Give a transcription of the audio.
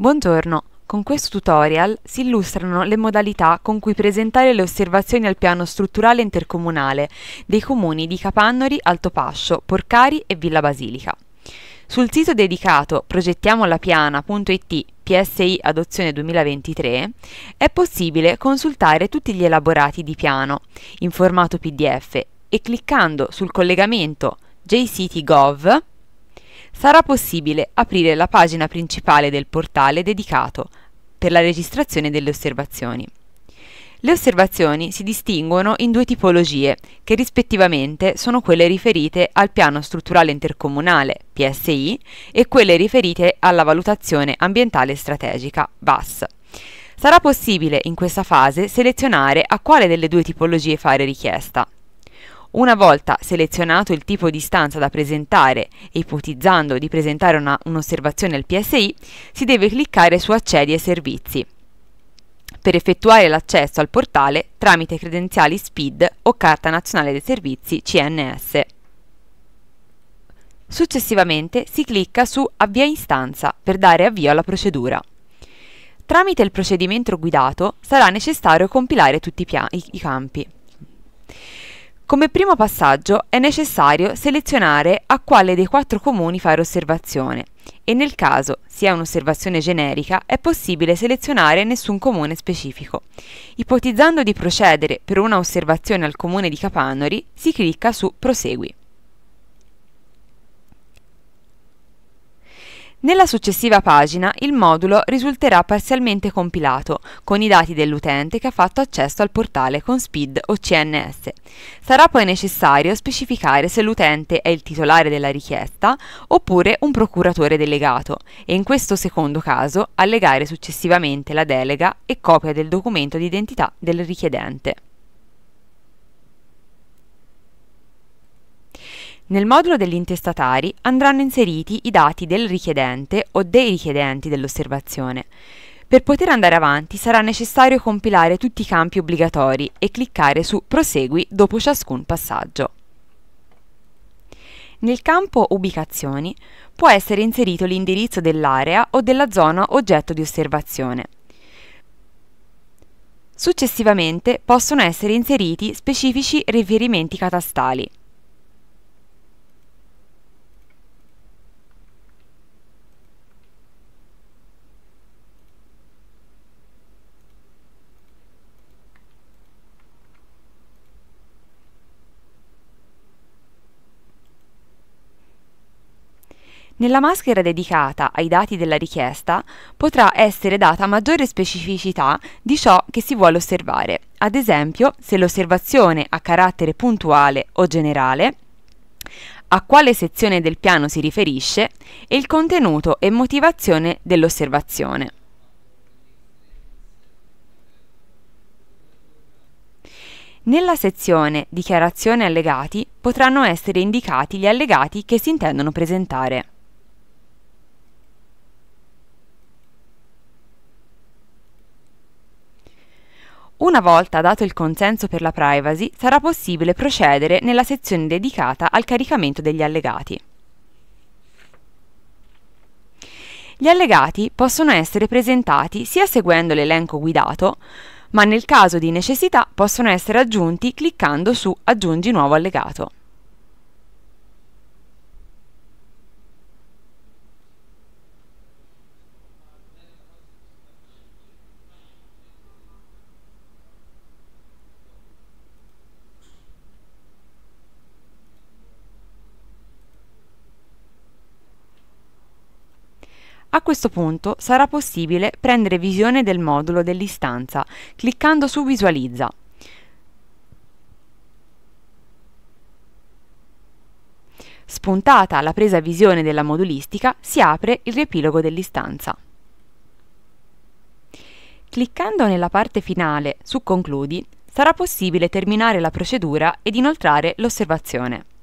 Buongiorno, con questo tutorial si illustrano le modalità con cui presentare le osservazioni al piano strutturale intercomunale dei comuni di Capannori, Altopascio, Porcari e Villa Basilica. Sul sito dedicato progettiamolapiana.it PSI Adozione 2023 è possibile consultare tutti gli elaborati di piano in formato PDF e cliccando sul collegamento JCT Gov sarà possibile aprire la pagina principale del portale dedicato per la registrazione delle osservazioni. Le osservazioni si distinguono in due tipologie, che rispettivamente sono quelle riferite al piano strutturale intercomunale, PSI, e quelle riferite alla valutazione ambientale strategica, VAS. Sarà possibile in questa fase selezionare a quale delle due tipologie fare richiesta. Una volta selezionato il tipo di stanza da presentare e ipotizzando di presentare una, un'osservazione al PSI, si deve cliccare su Accedi ai servizi per effettuare l'accesso al portale tramite credenziali SPID o Carta Nazionale dei Servizi CNS. Successivamente si clicca su Avvia istanza per dare avvio alla procedura. Tramite il procedimento guidato sarà necessario compilare tutti i, pia- i campi. Come primo passaggio è necessario selezionare a quale dei quattro comuni fare osservazione e nel caso sia un'osservazione generica è possibile selezionare nessun comune specifico. Ipotizzando di procedere per una osservazione al comune di Capannori si clicca su Prosegui. Nella successiva pagina il modulo risulterà parzialmente compilato con i dati dell'utente che ha fatto accesso al portale con SPID o CNS. Sarà poi necessario specificare se l'utente è il titolare della richiesta oppure un procuratore delegato e in questo secondo caso allegare successivamente la delega e copia del documento d'identità del richiedente. Nel modulo degli intestatari andranno inseriti i dati del richiedente o dei richiedenti dell'osservazione. Per poter andare avanti sarà necessario compilare tutti i campi obbligatori e cliccare su Prosegui dopo ciascun passaggio. Nel campo Ubicazioni può essere inserito l'indirizzo dell'area o della zona oggetto di osservazione. Successivamente possono essere inseriti specifici riferimenti catastali. Nella maschera dedicata ai dati della richiesta potrà essere data maggiore specificità di ciò che si vuole osservare, ad esempio se l'osservazione ha carattere puntuale o generale, a quale sezione del piano si riferisce e il contenuto e motivazione dell'osservazione. Nella sezione Dichiarazione allegati potranno essere indicati gli allegati che si intendono presentare. Una volta dato il consenso per la privacy, sarà possibile procedere nella sezione dedicata al caricamento degli allegati. Gli allegati possono essere presentati sia seguendo l'elenco guidato, ma nel caso di necessità possono essere aggiunti cliccando su Aggiungi nuovo allegato. A questo punto sarà possibile prendere visione del modulo dell'istanza cliccando su Visualizza. Spuntata la presa visione della modulistica, si apre il riepilogo dell'istanza. Cliccando nella parte finale su Concludi, sarà possibile terminare la procedura ed inoltrare l'osservazione.